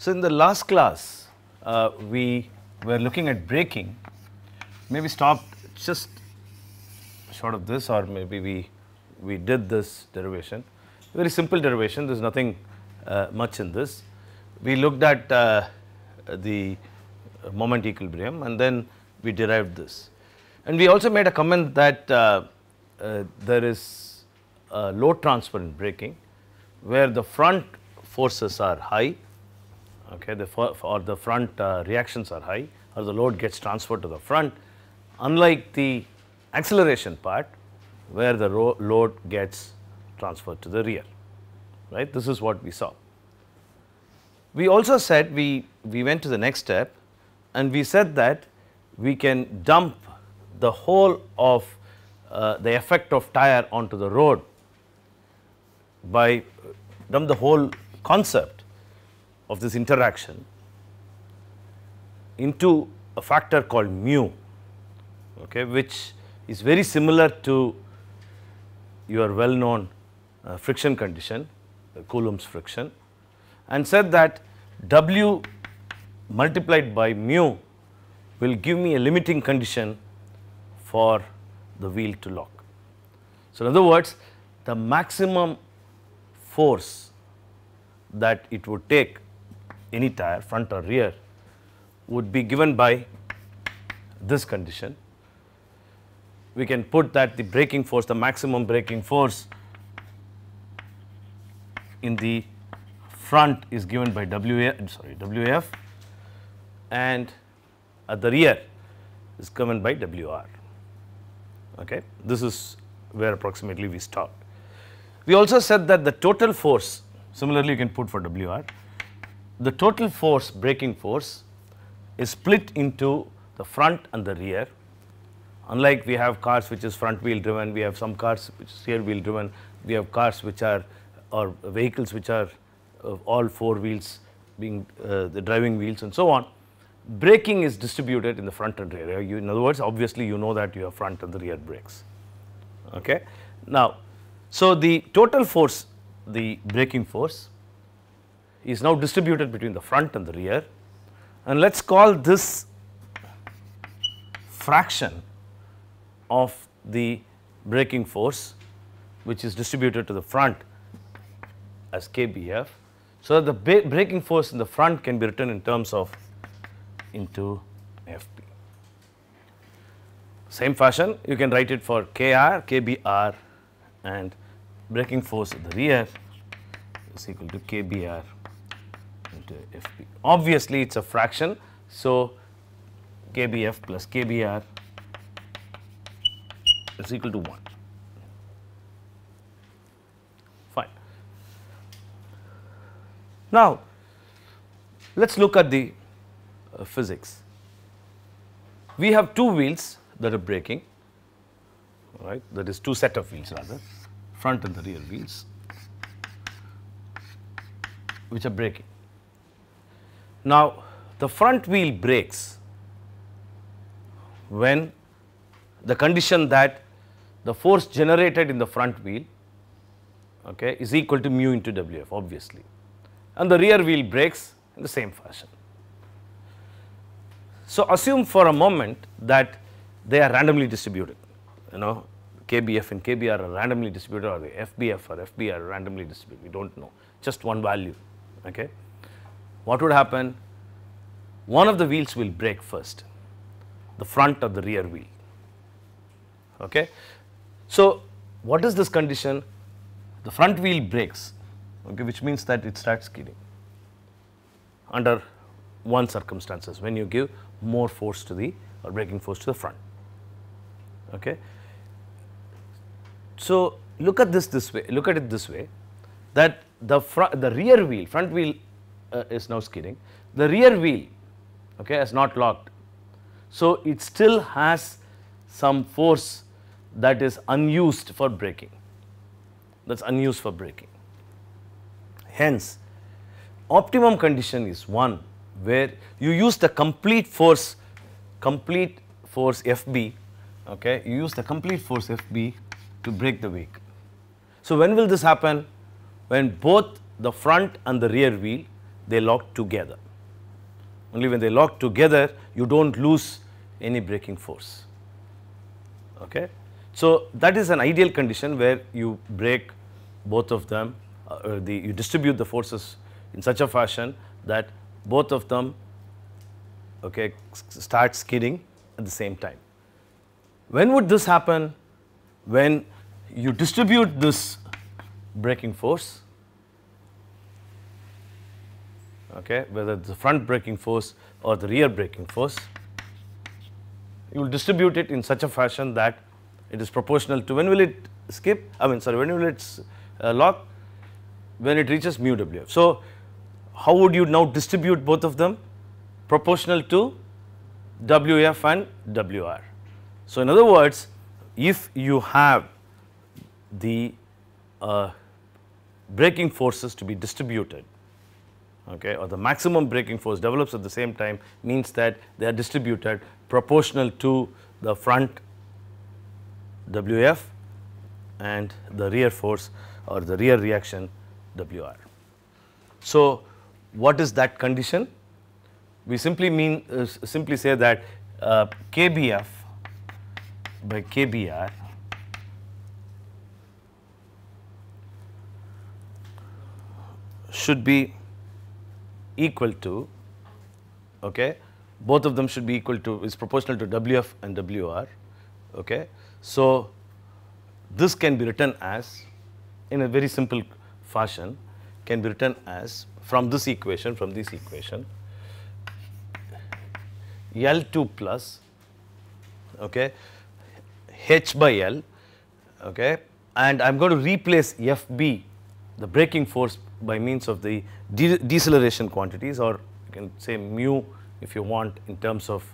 So in the last class, uh, we were looking at braking. Maybe stopped just short of this or maybe we, we did this derivation. Very simple derivation, there is nothing uh, much in this. We looked at uh, the moment equilibrium and then we derived this. And we also made a comment that uh, uh, there is load in braking where the front forces are high okay, the or the front uh, reactions are high or the load gets transferred to the front. Unlike the acceleration part where the load gets transferred to the rear, right. This is what we saw. We also said we, we went to the next step and we said that we can dump the whole of uh, the effect of tire onto the road by dump the whole concept of this interaction into a factor called mu, okay, which is very similar to your well known uh, friction condition, uh, Coulomb's friction and said that W multiplied by mu will give me a limiting condition for the wheel to lock. So, in other words, the maximum force that it would take any tyre front or rear would be given by this condition. We can put that the braking force the maximum braking force in the front is given by WF sorry WF and at the rear is given by WR. Okay. This is where approximately we start. We also said that the total force similarly you can put for WR the total force braking force is split into the front and the rear. Unlike we have cars which is front wheel driven, we have some cars which is rear wheel driven, we have cars which are or vehicles which are uh, all four wheels being uh, the driving wheels and so on. Braking is distributed in the front and rear. You, in other words, obviously you know that you have front and the rear brakes. Okay. Now, so the total force, the braking force is now distributed between the front and the rear and let us call this fraction of the braking force which is distributed to the front as KBF. So, the braking force in the front can be written in terms of into FP. Same fashion you can write it for KR, KBR and braking force at the rear is equal to KBR to FP. Obviously, it is a fraction. So, KBF plus KBR is equal to 1. Fine. Now, let us look at the uh, physics. We have two wheels that are braking, right? That is two set of wheels rather, front and the rear wheels, which are braking. Now, the front wheel brakes when the condition that the force generated in the front wheel okay, is equal to mu into Wf obviously and the rear wheel brakes in the same fashion. So, assume for a moment that they are randomly distributed you know KBF and KBR are randomly distributed or FBF or FBR are randomly distributed we do not know just one value okay what would happen? One of the wheels will break first, the front or the rear wheel. Okay? So, what is this condition? The front wheel breaks, okay, which means that it starts skidding under one circumstances when you give more force to the or braking force to the front. Okay? So, look at this this way, look at it this way that the front, the rear wheel, front wheel uh, is now skidding. The rear wheel okay, is not locked. So, it still has some force that is unused for braking, that is unused for braking. Hence, optimum condition is one where you use the complete force, complete force FB, okay, you use the complete force FB to break the wake. So, when will this happen? When both the front and the rear wheel they lock together. Only when they lock together, you do not lose any breaking force. Okay? So, that is an ideal condition where you break both of them uh, or the, you distribute the forces in such a fashion that both of them okay, start skidding at the same time. When would this happen? When you distribute this breaking force okay, whether it is the front braking force or the rear braking force. You will distribute it in such a fashion that it is proportional to when will it skip, I mean sorry, when will it uh, lock? When it reaches mu WF. So, how would you now distribute both of them? Proportional to WF and WR. So, in other words, if you have the uh, braking forces to be distributed okay, or the maximum braking force develops at the same time means that they are distributed proportional to the front WF and the rear force or the rear reaction WR. So, what is that condition? We simply mean uh, simply say that uh, KBF by KBR should be equal to, okay, both of them should be equal to, is proportional to WF and WR, okay. So, this can be written as, in a very simple fashion, can be written as from this equation, from this equation, L2 plus, okay, H by L, okay, and I am going to replace FB, the braking force by means of the de deceleration quantities or you can say mu if you want in terms of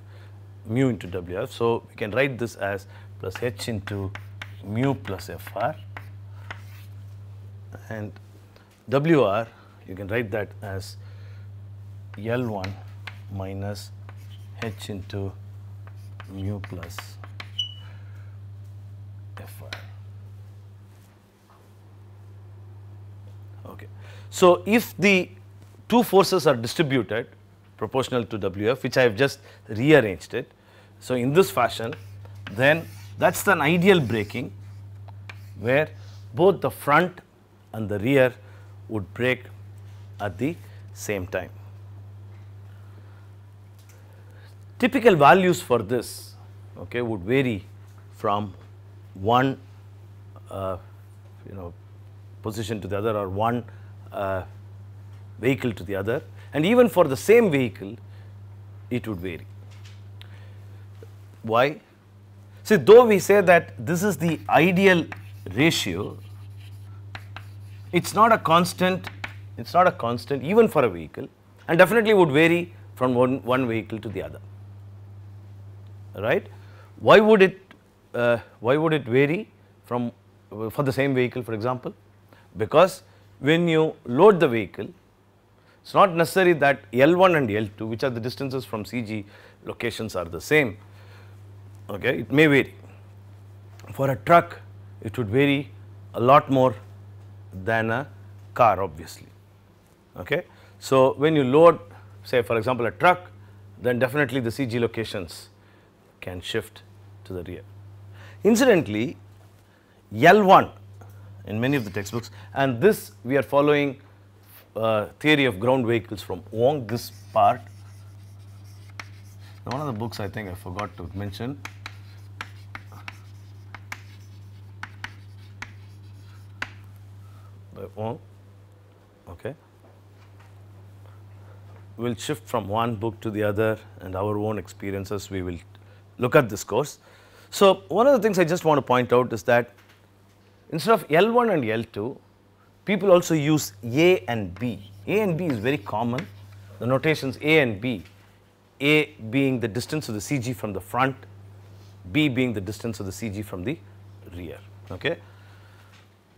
mu into WF. So, we can write this as plus H into mu plus FR and WR you can write that as L1 minus H into mu plus FR. Okay. So, if the two forces are distributed proportional to Wf which I have just rearranged it. So, in this fashion then that is an ideal breaking where both the front and the rear would break at the same time. Typical values for this okay, would vary from 1 uh, you know position to the other or one uh, vehicle to the other and even for the same vehicle it would vary. Why? See though we say that this is the ideal ratio, it is not a constant, it is not a constant even for a vehicle and definitely would vary from one, one vehicle to the other, right. Why would it, uh, why would it vary from, for the same vehicle for example? because when you load the vehicle, it is not necessary that L1 and L2 which are the distances from CG locations are the same, okay, it may vary. For a truck, it would vary a lot more than a car obviously, okay. So, when you load say for example a truck, then definitely the CG locations can shift to the rear. Incidentally, L1 in many of the textbooks. And this we are following uh, theory of ground vehicles from Wong, this part. One of the books I think I forgot to mention. By Wong, okay. We will shift from one book to the other and our own experiences we will look at this course. So, one of the things I just want to point out is that Instead of L1 and L2, people also use A and B. A and B is very common. The notations A and B, A being the distance of the CG from the front, B being the distance of the CG from the rear. Okay?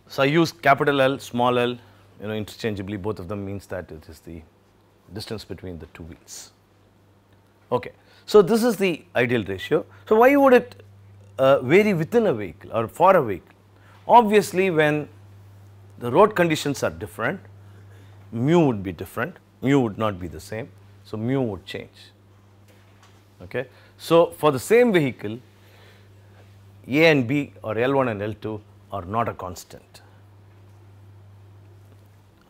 So, I use capital L, small l, you know interchangeably both of them means that it is the distance between the two wheels. Okay. So, this is the ideal ratio. So, why would it uh, vary within a vehicle or for a vehicle? Obviously, when the road conditions are different, mu would be different, mu would not be the same. So, mu would change. Okay. So, for the same vehicle, A and B or L1 and L2 are not a constant.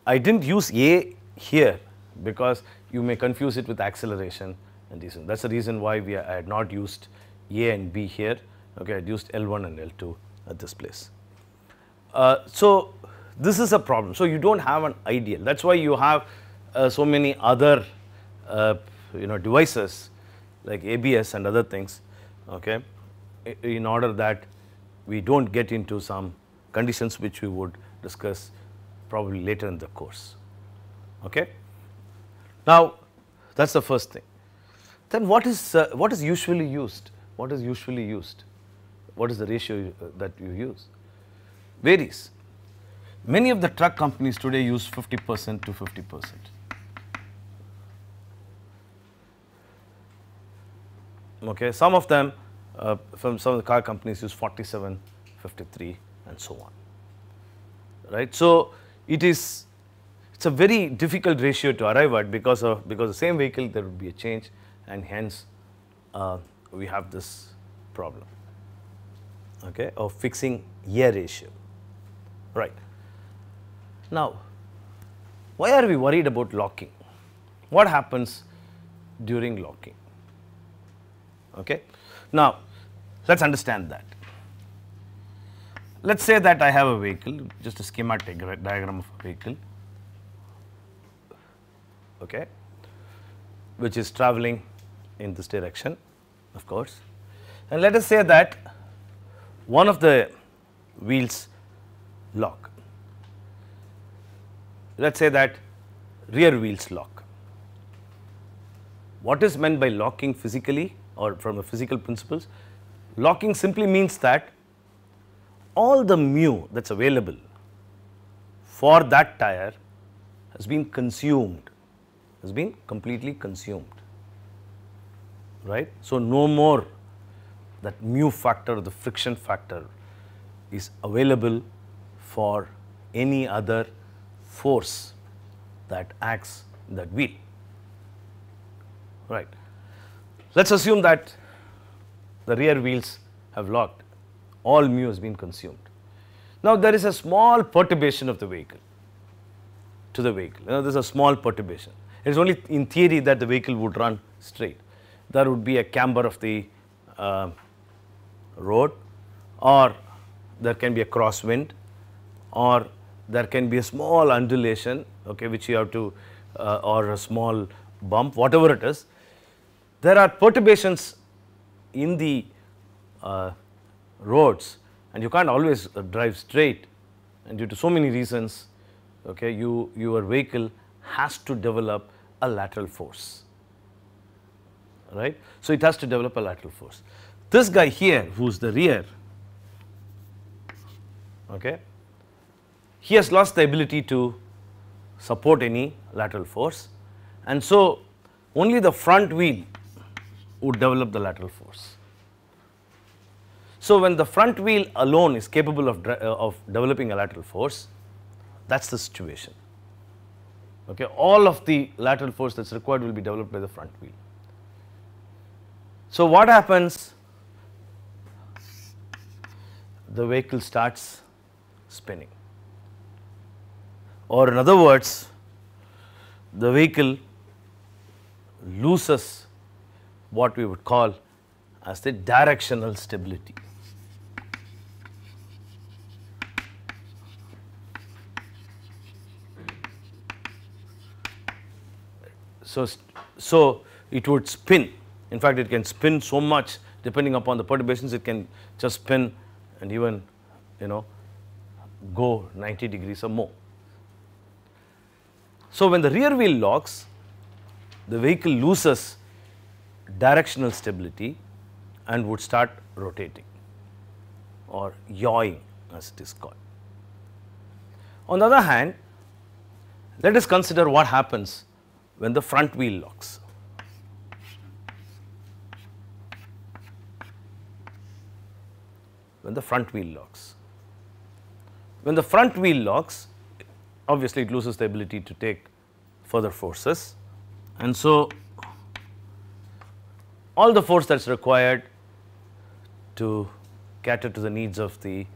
I did not use A here because you may confuse it with acceleration and these. That is the reason why we I had not used A and B here. Okay, I had used L1 and L2 at this place. Uh, so, this is a problem. So, you do not have an ideal that is why you have uh, so many other uh, you know devices like ABS and other things okay in order that we do not get into some conditions which we would discuss probably later in the course. Okay? Now that is the first thing. Then what is, uh, what is usually used? What is usually used? What is the ratio uh, that you use? varies. Many of the truck companies today use 50 percent to 50 percent. Okay, some of them uh, from some of the car companies use 47, 53 and so on. Right. So, it is it is a very difficult ratio to arrive at because of because the same vehicle there would be a change and hence uh, we have this problem okay, of fixing year ratio. Right. Now, why are we worried about locking? What happens during locking? Okay. Now, let us understand that. Let us say that I have a vehicle, just a schematic diagram of a vehicle, okay, which is traveling in this direction, of course. And let us say that one of the wheels lock. Let us say that rear wheels lock. What is meant by locking physically or from a physical principles? Locking simply means that all the mu that is available for that tire has been consumed, has been completely consumed, right. So, no more that mu factor, the friction factor is available for any other force that acts that wheel. Right. Let us assume that the rear wheels have locked, all mu has been consumed. Now, there is a small perturbation of the vehicle to the vehicle. Now, there is a small perturbation. It is only in theory that the vehicle would run straight. There would be a camber of the uh, road or there can be a crosswind or there can be a small undulation okay which you have to uh, or a small bump whatever it is there are perturbations in the uh, roads and you can't always uh, drive straight and due to so many reasons okay you your vehicle has to develop a lateral force right so it has to develop a lateral force this guy here who's the rear okay he has lost the ability to support any lateral force and so only the front wheel would develop the lateral force. So, when the front wheel alone is capable of, uh, of developing a lateral force, that is the situation. Okay, all of the lateral force that is required will be developed by the front wheel. So, what happens? The vehicle starts spinning or in other words the vehicle loses what we would call as the directional stability. So, so it would spin in fact it can spin so much depending upon the perturbations it can just spin and even you know go 90 degrees or more. So, when the rear wheel locks, the vehicle loses directional stability and would start rotating or yawing as it is called. On the other hand, let us consider what happens when the front wheel locks. When the front wheel locks. When the front wheel locks, obviously it loses the ability to take further forces. And so, all the force that is required to cater to the needs of the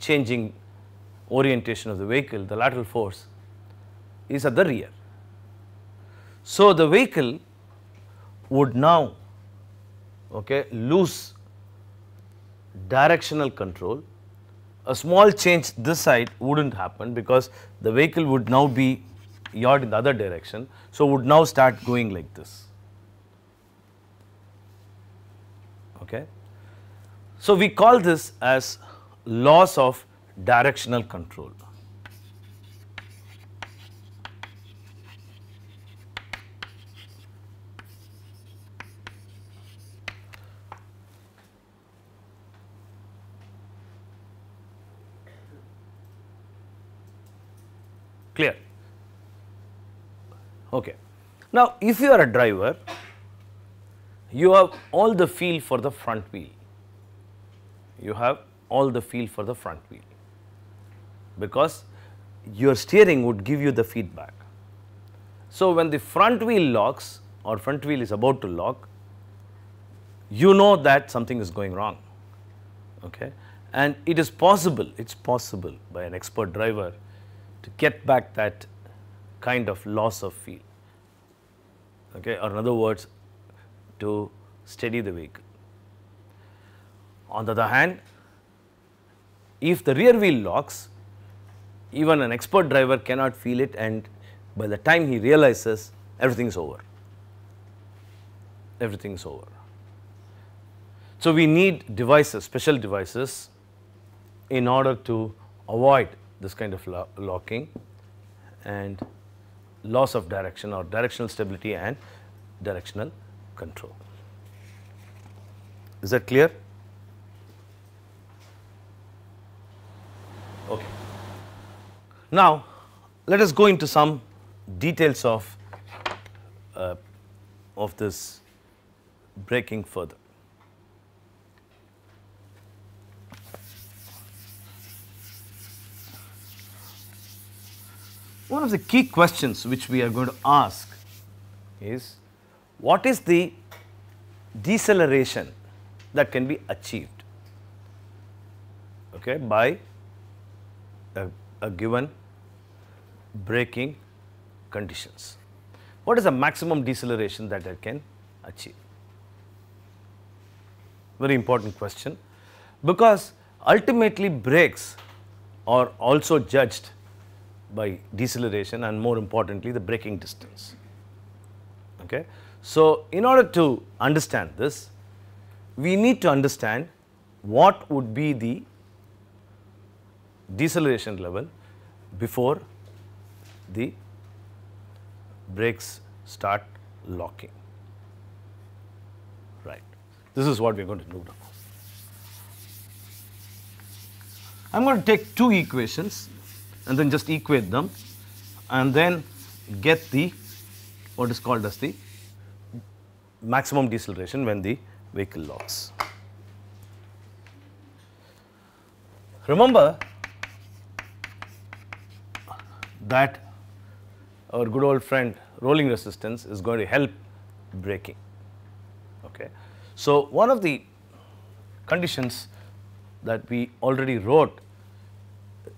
changing orientation of the vehicle, the lateral force is at the rear. So, the vehicle would now okay, lose directional control a small change this side wouldn't happen because the vehicle would now be yawed in the other direction. So, would now start going like this. Okay. So, we call this as loss of directional control. clear. Okay. Now, if you are a driver, you have all the feel for the front wheel. You have all the feel for the front wheel because your steering would give you the feedback. So, when the front wheel locks or front wheel is about to lock, you know that something is going wrong. Okay? And it is possible, it is possible by an expert driver to get back that kind of loss of feel okay, or in other words to steady the vehicle. On the other hand, if the rear wheel locks, even an expert driver cannot feel it and by the time he realizes everything is over, everything is over. So, we need devices, special devices in order to avoid this kind of lo locking and loss of direction or directional stability and directional control. Is that clear? Okay. Now, let us go into some details of, uh, of this breaking further. one of the key questions which we are going to ask is what is the deceleration that can be achieved okay, by a, a given braking conditions. What is the maximum deceleration that I can achieve? Very important question because ultimately brakes are also judged by deceleration and more importantly the braking distance. Okay? So, in order to understand this, we need to understand what would be the deceleration level before the brakes start locking. Right. This is what we are going to do now. I am going to take two equations and then just equate them and then get the what is called as the maximum deceleration when the vehicle locks. Remember that our good old friend rolling resistance is going to help braking. Okay. So, one of the conditions that we already wrote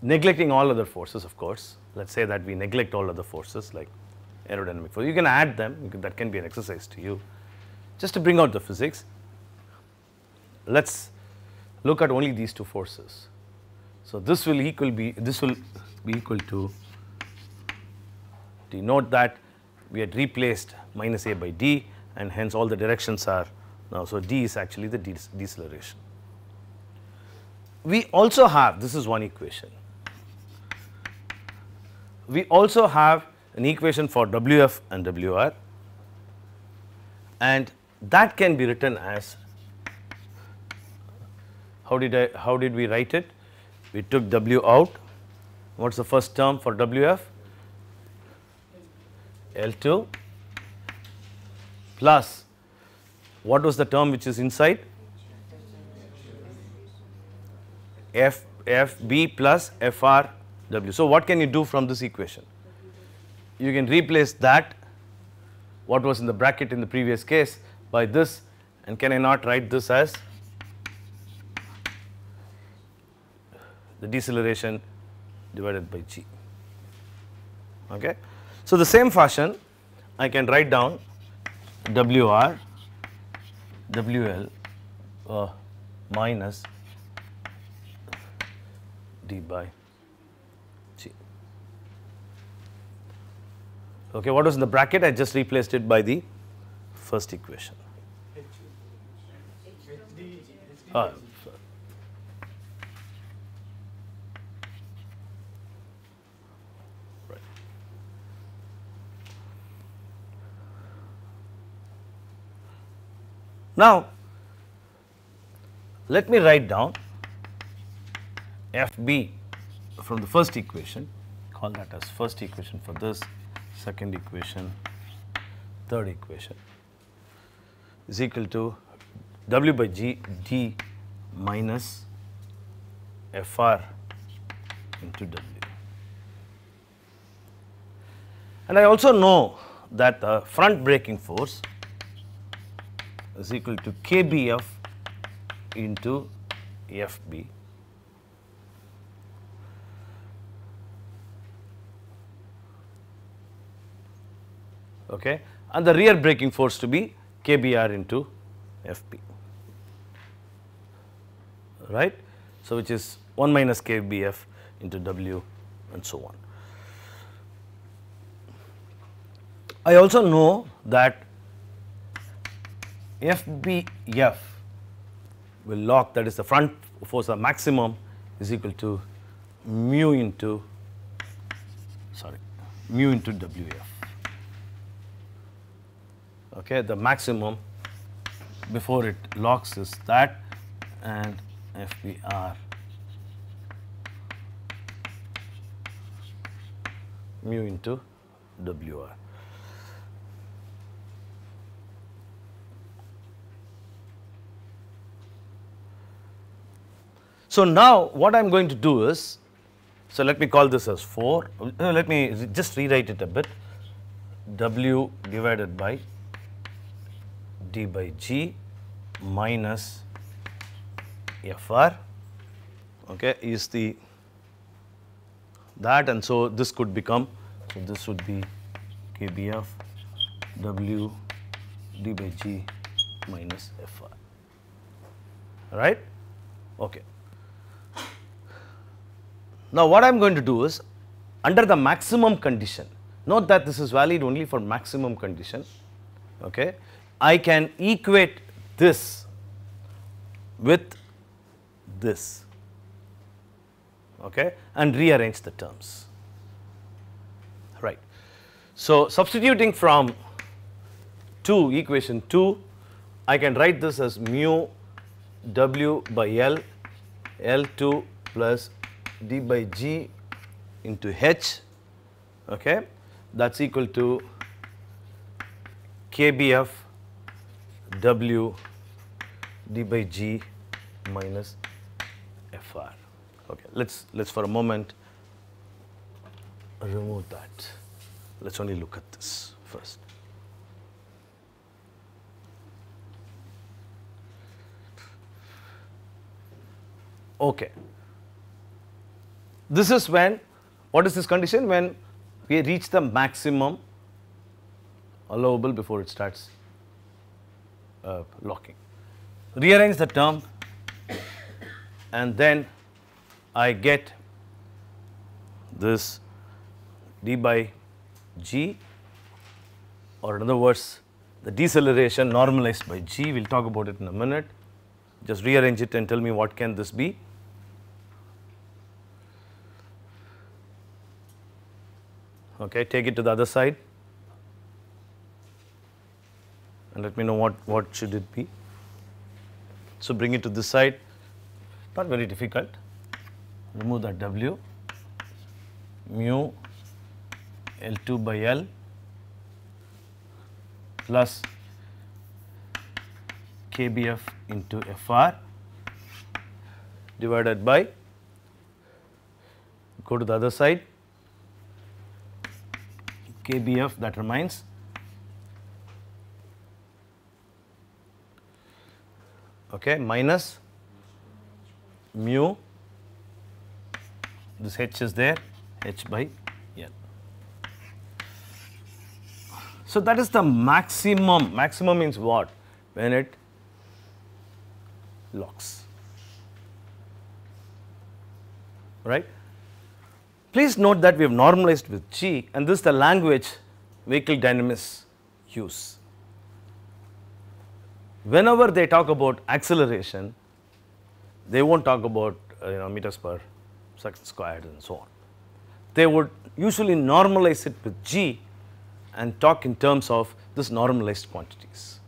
neglecting all other forces of course. Let us say that we neglect all other forces like aerodynamic force. You can add them, can, that can be an exercise to you. Just to bring out the physics, let us look at only these two forces. So, this will equal be, this will be equal to Denote that we had replaced minus a by d and hence all the directions are now. So, d is actually the deceleration. We also have, this is one equation, we also have an equation for WF and WR and that can be written as how did I how did we write it? We took W out. What is the first term for WF? L2 plus what was the term which is inside? FFB plus FR W. So, what can you do from this equation? You can replace that what was in the bracket in the previous case by this and can I not write this as the deceleration divided by g. Okay. So, the same fashion I can write down WR WL uh, minus d by Okay, what was in the bracket? I just replaced it by the first equation. Uh, Now, let me write down FB from the first equation, call that as first equation for this second equation, third equation is equal to W by G D minus FR into W. And I also know that the front braking force is equal to KBF into FB okay, and the rear braking force to be KBR into FP, right. So, which is 1 minus KBF into W and so on. I also know that FBF will lock that is the front force of maximum is equal to mu into sorry mu into WF okay, the maximum before it locks is that and FPR mu into WR. So now what I am going to do is, so let me call this as 4, uh, let me just rewrite it a bit, W divided by d by g minus fr okay, is the that and so this could become, so this would be kbf w d by g minus fr right. Okay. Now what I am going to do is under the maximum condition, note that this is valid only for maximum condition, okay. I can equate this with this okay, and rearrange the terms right. So, substituting from 2 equation 2 I can write this as mu w by L L 2 plus d by g into h okay, that is equal to KBF W d by g minus fr. Okay, let's let's for a moment remove that. Let's only look at this first. Okay. This is when, what is this condition? When we reach the maximum allowable before it starts uh, locking. Rearrange the term and then I get this d by g or in other words the deceleration normalized by g, we will talk about it in a minute. Just rearrange it and tell me what can this be. Okay, take it to the other side. and let me know what, what should it be. So bring it to this side, not very difficult. Remove that W, mu L2 by L plus KBF into FR divided by, go to the other side, KBF that remains okay, minus mu, this h is there, h by n. So, that is the maximum, maximum means what? When it locks, right. Please note that we have normalized with G and this is the language vehicle dynamics use whenever they talk about acceleration, they won't talk about uh, you know meters per second squared and so on. They would usually normalize it with g and talk in terms of this normalized quantities.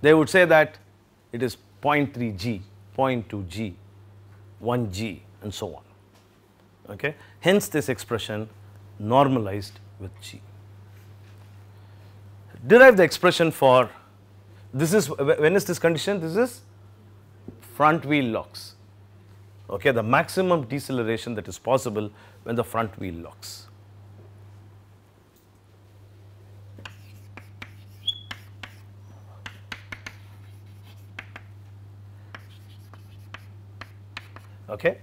They would say that it is 0.3 g, 0.2 g, 1 g and so on. Okay? Hence this expression normalized with g. Derive the expression for this is when is this condition? This is front wheel locks. Okay, the maximum deceleration that is possible when the front wheel locks. Okay.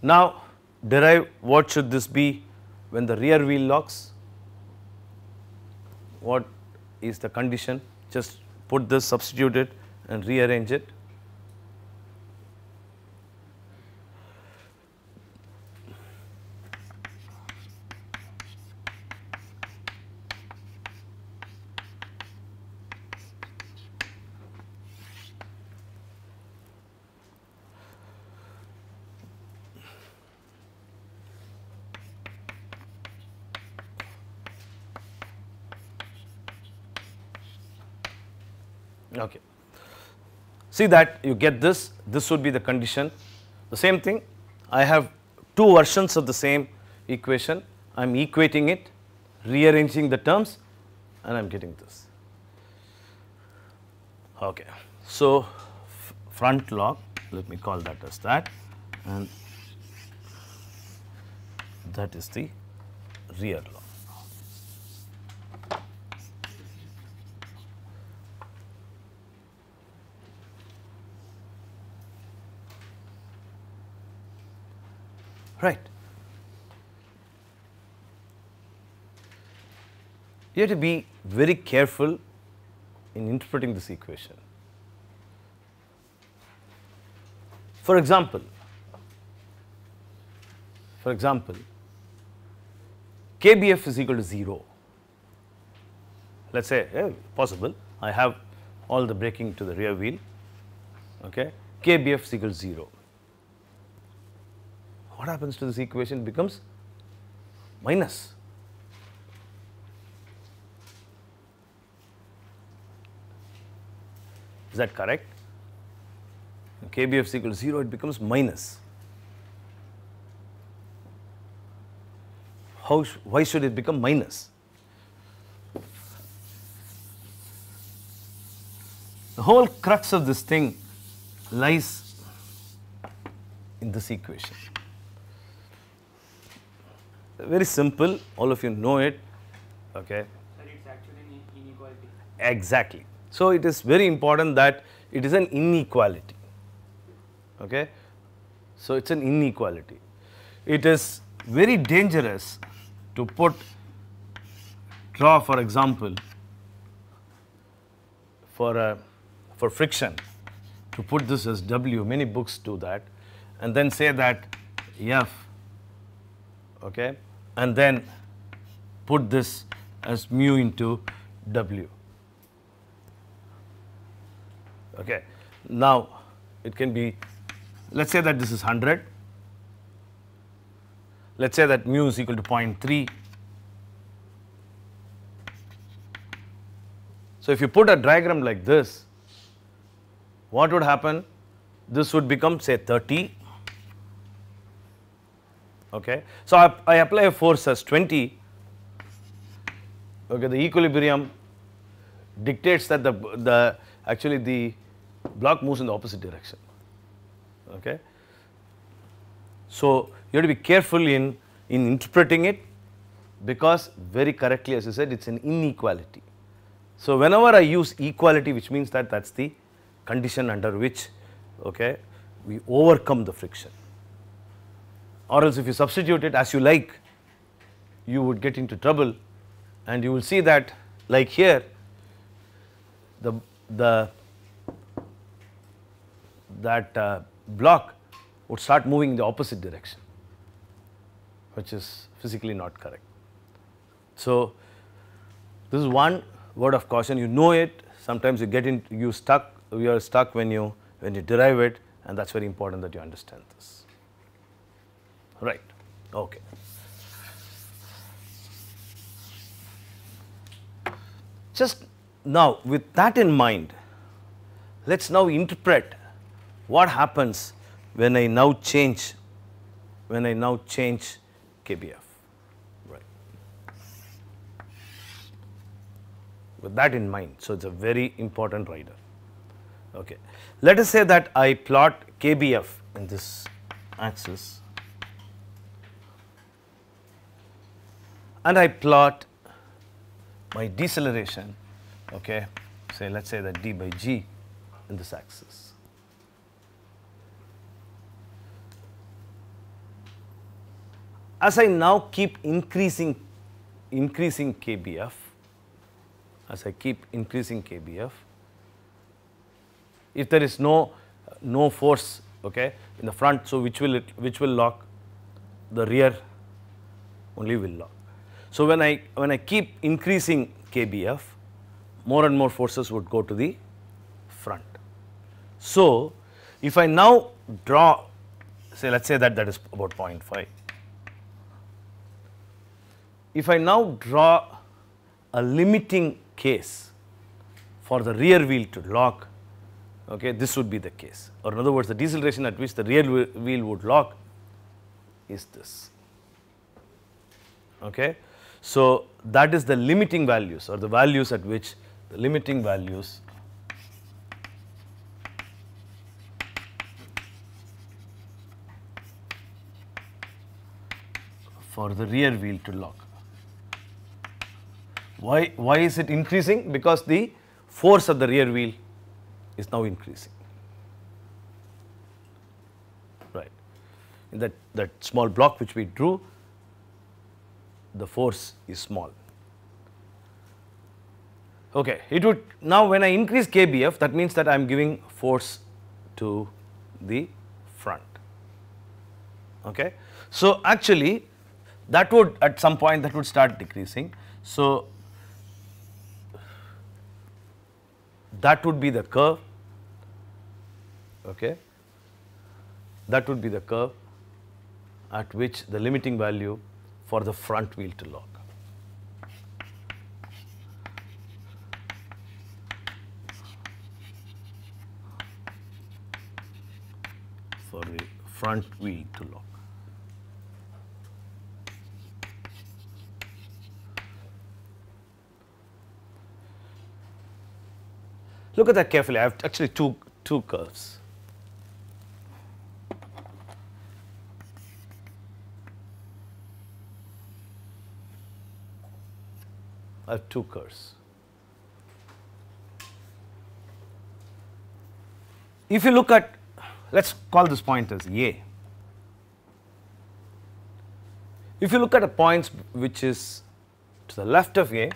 Now, derive what should this be when the rear wheel locks, what is the condition just put this, substitute it and rearrange it See that you get this, this would be the condition. The same thing, I have two versions of the same equation. I am equating it, rearranging the terms and I am getting this. Okay. So, front log, let me call that as that and that is the rear log. right. You have to be very careful in interpreting this equation. For example, for example, KBF is equal to 0. Let us say yeah, possible I have all the braking to the rear wheel, okay. KBF is equal to 0 what happens to this equation becomes minus. Is that correct? KBFC equals 0, it becomes minus. How sh why should it become minus? The whole crux of this thing lies in this equation very simple, all of you know it, okay. But it's actually an inequality. Exactly. So, it is very important that it is an inequality, okay. So, it is an inequality. It is very dangerous to put, draw for example, for, a, uh, for friction, to put this as W, many books do that and then say that F, okay and then put this as mu into W. Okay. Now, it can be let us say that this is 100, let us say that mu is equal to 0.3. So, if you put a diagram like this, what would happen? This would become say 30 okay. So, I, I apply a force as 20, okay, the equilibrium dictates that the, the actually the block moves in the opposite direction, okay. So, you have to be careful in, in interpreting it because very correctly as you said it is an inequality. So, whenever I use equality which means that that is the condition under which okay, we overcome the friction or else if you substitute it as you like, you would get into trouble and you will see that like here the, the that uh, block would start moving in the opposite direction which is physically not correct. So, this is one word of caution you know it sometimes you get in you stuck you are stuck when you when you derive it and that is very important that you understand this. Right. Okay. Just now with that in mind, let us now interpret what happens when I now change, when I now change KBF. Right. With that in mind, so it is a very important rider. Okay. Let us say that I plot KBF in this axis and I plot my deceleration, okay, say let us say that d by g in this axis. As I now keep increasing increasing KBF, as I keep increasing KBF, if there is no no force okay in the front so which will it, which will lock the rear only will lock so, when I, when I keep increasing KBF, more and more forces would go to the front. So, if I now draw say let us say that that is about 0.5. If I now draw a limiting case for the rear wheel to lock, okay, this would be the case or in other words the deceleration at which the rear wheel would lock is this. Okay. So, that is the limiting values or the values at which the limiting values for the rear wheel to lock. Why, why is it increasing? Because the force of the rear wheel is now increasing. Right. In that, that small block which we drew, the force is small. Okay, it would now when I increase kbf that means that I am giving force to the front. Okay. So, actually that would at some point that would start decreasing. So, that would be the curve okay that would be the curve at which the limiting value for the front wheel to lock. For the front wheel to lock. Look at that carefully. I have actually two, two curves. are two curves. If you look at, let us call this point as A. If you look at a point which is to the left of A,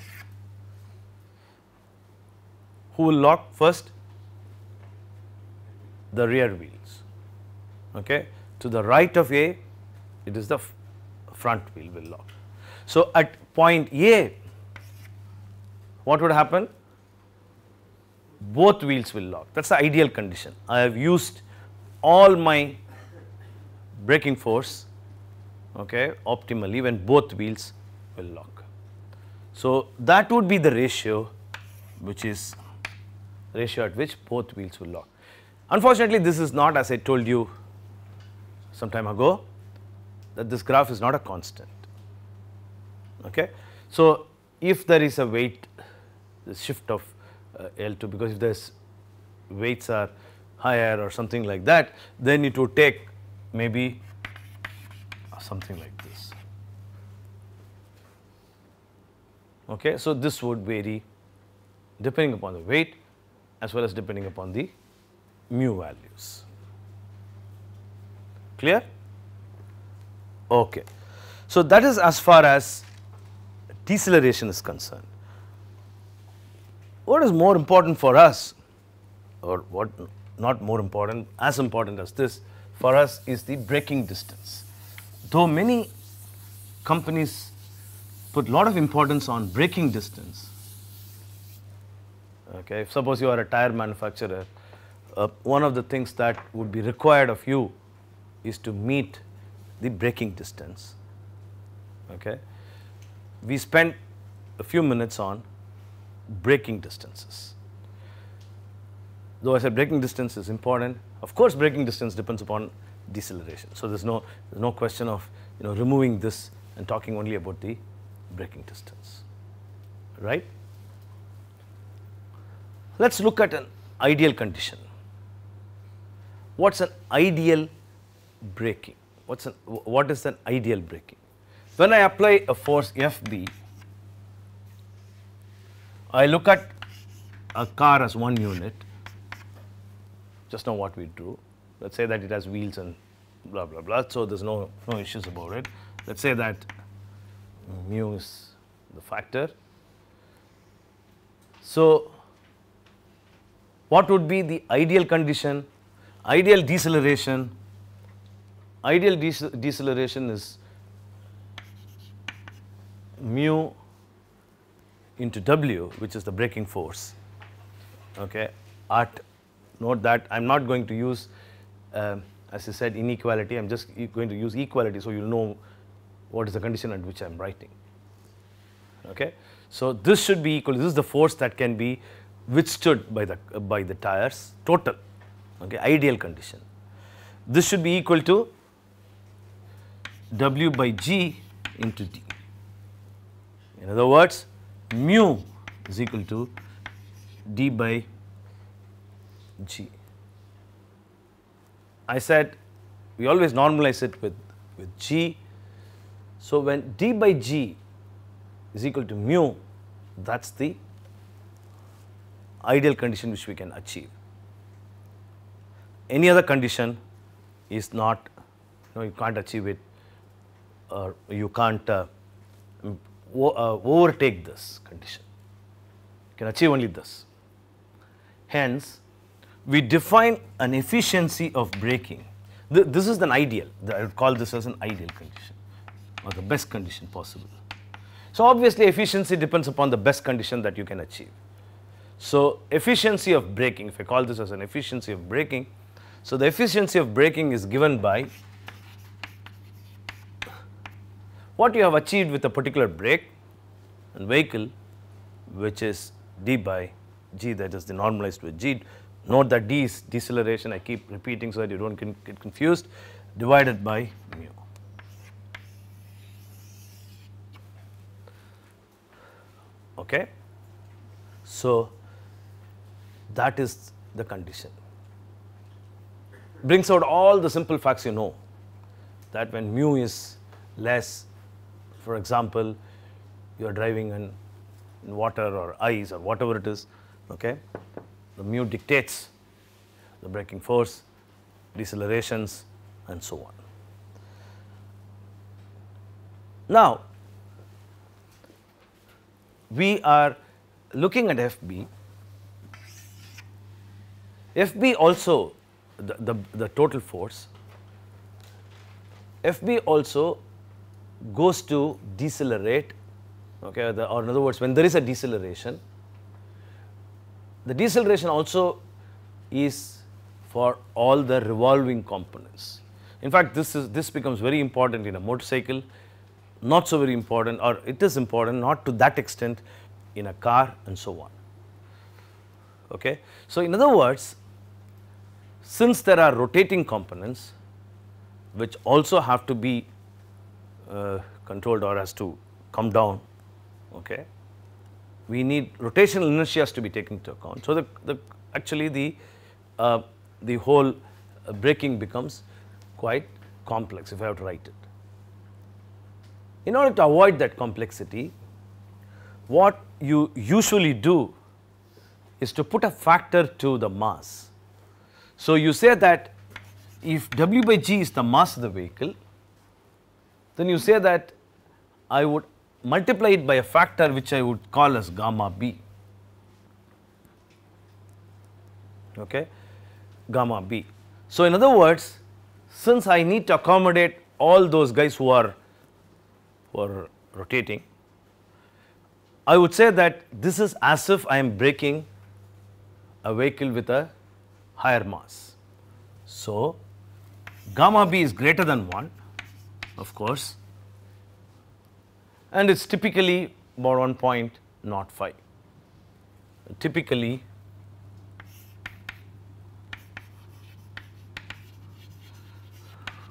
who will lock first? The rear wheels. Okay. To the right of A, it is the front wheel will lock. So, at point A, what would happen? Both wheels will lock. That is the ideal condition. I have used all my braking force okay, optimally when both wheels will lock. So, that would be the ratio which is ratio at which both wheels will lock. Unfortunately, this is not as I told you some time ago that this graph is not a constant. Okay. So, if there is a weight the shift of uh, L2 because if the weights are higher or something like that, then it would take maybe something like this. Okay, so this would vary depending upon the weight as well as depending upon the mu values. Clear? Okay. So that is as far as deceleration is concerned what is more important for us or what not more important, as important as this for us is the braking distance. Though many companies put a lot of importance on braking distance, okay, suppose you are a tire manufacturer, uh, one of the things that would be required of you is to meet the braking distance. Okay. We spent a few minutes on braking distances. Though I said braking distance is important, of course braking distance depends upon deceleration. So there's no, there's no question of you know, removing this and talking only about the braking distance, right? Let's look at an ideal condition. What's an ideal braking? What's an, what is an ideal braking? When I apply a force FB I look at a car as one unit, just know what we do. Let's say that it has wheels and blah, blah, blah. So there's no, no issues about it. Let's say that mu is the factor. So what would be the ideal condition? Ideal deceleration. Ideal de deceleration is mu into W, which is the braking force. Okay, at note that I'm not going to use, uh, as I said, inequality. I'm just going to use equality, so you'll know what is the condition at which I'm writing. Okay, so this should be equal. This is the force that can be withstood by the uh, by the tires total. Okay, ideal condition. This should be equal to W by G into D. In other words, mu is equal to d by g. I said we always normalize it with, with g. So, when d by g is equal to mu that is the ideal condition which we can achieve. Any other condition is not you, know, you can't achieve it or you can't uh, uh, overtake this condition, can achieve only this. Hence, we define an efficiency of braking. Th this is an ideal, I would call this as an ideal condition or the best condition possible. So, obviously efficiency depends upon the best condition that you can achieve. So, efficiency of braking, if I call this as an efficiency of braking, so the efficiency of braking is given by what you have achieved with a particular brake and vehicle which is d by g that is the normalized with g. Note that d is deceleration I keep repeating so that you do not get confused divided by mu. Okay. So, that is the condition brings out all the simple facts you know that when mu is less for example, you are driving in, in water or ice or whatever it is, okay? The mu dictates the braking force, decelerations and so on. Now, we are looking at FB. FB also the, the, the total force, FB also goes to decelerate, okay, the, or in other words, when there is a deceleration, the deceleration also is for all the revolving components. In fact, this is this becomes very important in a motorcycle, not so very important or it is important not to that extent in a car and so on. Okay. So, in other words, since there are rotating components which also have to be uh, controlled or has to come down, okay, we need rotational inertias to be taken into account. So, the, the actually the, uh, the whole uh, braking becomes quite complex if I have to write it. In order to avoid that complexity, what you usually do is to put a factor to the mass. So, you say that if W by G is the mass of the vehicle, then you say that I would multiply it by a factor which I would call as gamma b. Okay, gamma b. So, in other words, since I need to accommodate all those guys who are, who are rotating, I would say that this is as if I am breaking a vehicle with a higher mass. So, gamma b is greater than 1 of course and it is typically boron point not five. Typically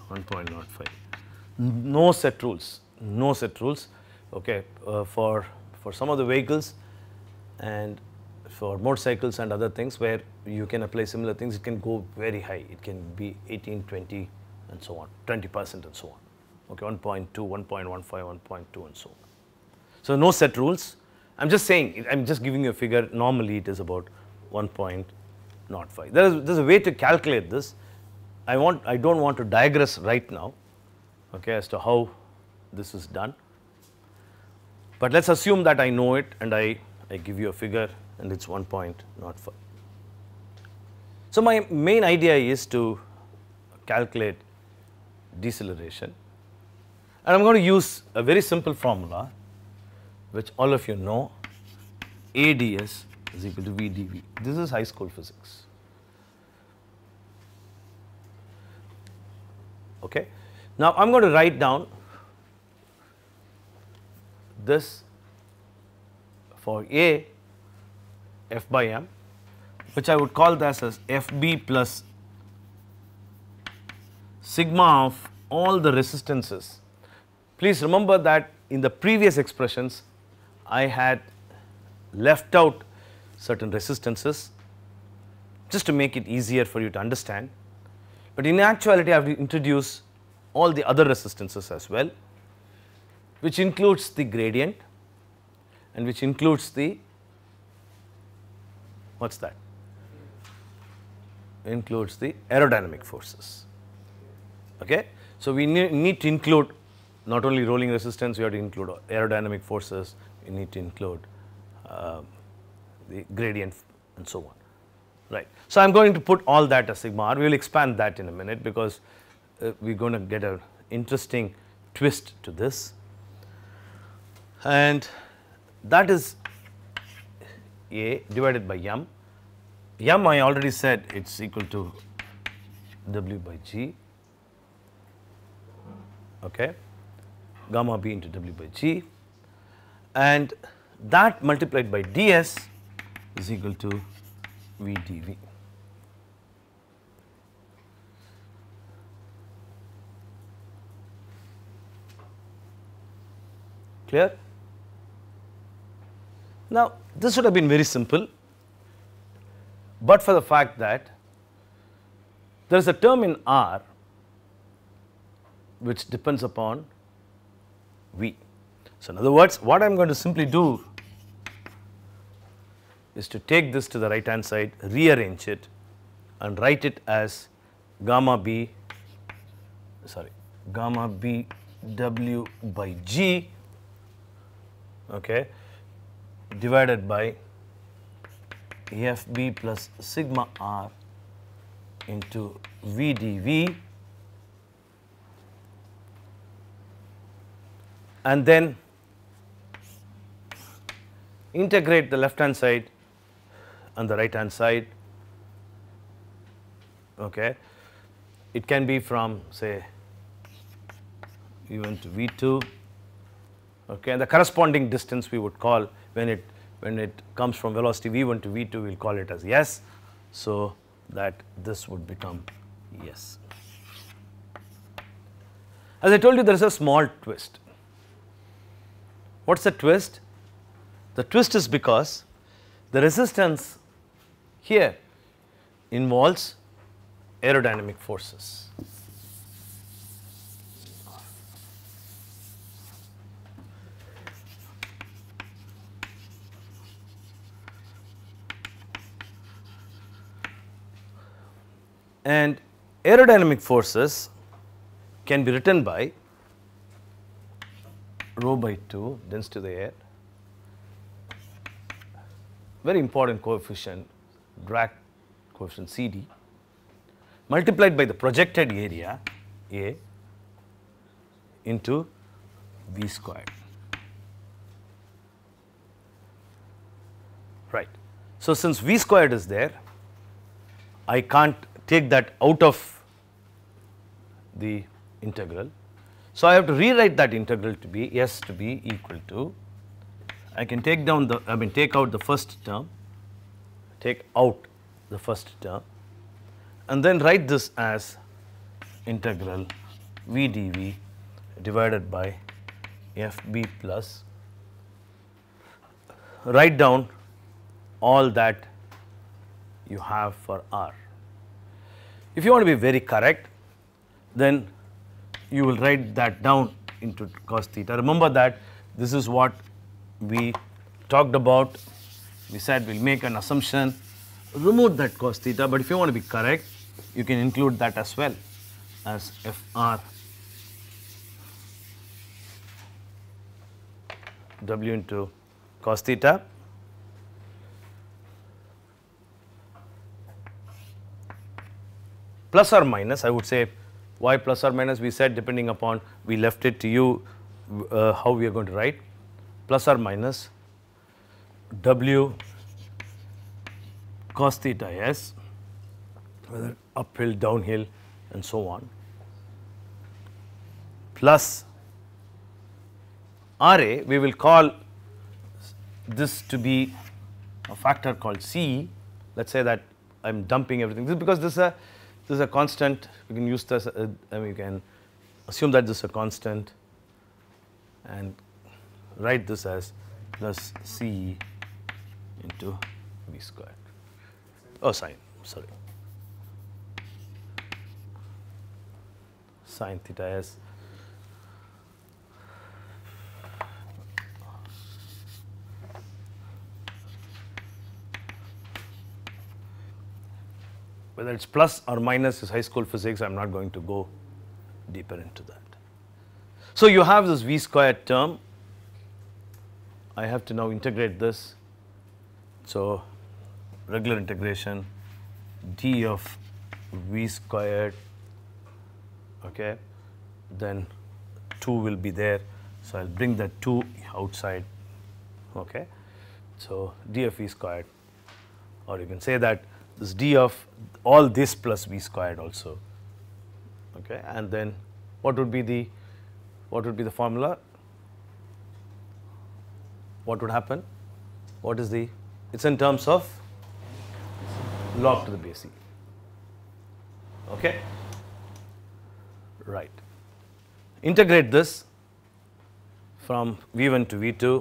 one point not five. No set rules, no set rules okay, uh, for, for some of the vehicles and for motorcycles and other things where you can apply similar things, it can go very high. It can be 18, 20 and so on, 20 percent and so on okay, 1.2, 1.15, 1.2 and so on. So, no set rules. I am just saying, I am just giving you a figure, normally it is about 1.05. There is, there is a way to calculate this. I want, I do not want to digress right now, okay, as to how this is done. But let us assume that I know it and I, I give you a figure and it is 1.05. So, my main idea is to calculate deceleration and I'm going to use a very simple formula, which all of you know, ADS is equal to VDV. This is high school physics. Okay. Now, I'm going to write down this for A f by m which I would call this as fb plus sigma of all the resistances Please remember that in the previous expressions, I had left out certain resistances just to make it easier for you to understand. But in actuality, I have introduced all the other resistances as well, which includes the gradient and which includes the what is that? Includes the aerodynamic forces. Okay? So, we ne need to include not only rolling resistance, you have to include aerodynamic forces, you need to include uh, the gradient and so on, right. So, I am going to put all that as sigma r, we will expand that in a minute because uh, we are going to get an interesting twist to this and that is A divided by m. m I already said it is equal to W by G, okay gamma b into W by G and that multiplied by ds is equal to V dV. Clear? Now, this would have been very simple, but for the fact that there is a term in R which depends upon V. So, in other words what I am going to simply do is to take this to the right hand side, rearrange it and write it as gamma B sorry gamma B W by G okay, divided by F B plus sigma R into v d v. and then integrate the left hand side and the right hand side. Okay. It can be from say even to V2 okay, and the corresponding distance we would call when it when it comes from velocity V1 to V2 we will call it as S. So, that this would become S. As I told you there is a small twist what is the twist? The twist is because the resistance here involves aerodynamic forces. And aerodynamic forces can be written by rho by 2 density to the air. Very important coefficient drag coefficient CD multiplied by the projected area A into V squared. Right. So, since V squared is there, I can't take that out of the integral so, I have to rewrite that integral to be S to be equal to, I can take down the, I mean take out the first term, take out the first term and then write this as integral V dV divided by FB plus, write down all that you have for R. If you want to be very correct, then you will write that down into cos theta. Remember that this is what we talked about. We said we'll make an assumption, remove that cos theta, but if you want to be correct, you can include that as well as FR W into cos theta. Plus or minus, I would say y plus or minus we said depending upon we left it to you uh, how we are going to write plus or minus w cos theta s whether uphill downhill and so on plus RA we will call this to be a factor called C let us say that I am dumping everything this because this is a this is a constant, we can use this, uh, we can assume that this is a constant and write this as plus C into B squared. Oh, sine, sorry. Sine theta s Whether it's plus or minus is high school physics, I'm not going to go deeper into that. So you have this v squared term. I have to now integrate this. So regular integration d of v squared, okay, then 2 will be there. So I'll bring that 2 outside, okay. So d of v squared, or you can say that this d of all this plus v squared also okay and then what would be the what would be the formula what would happen what is the it's in terms of log to the base e okay right integrate this from v1 to v2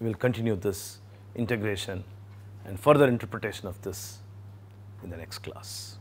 we will continue this integration and further interpretation of this in the next class.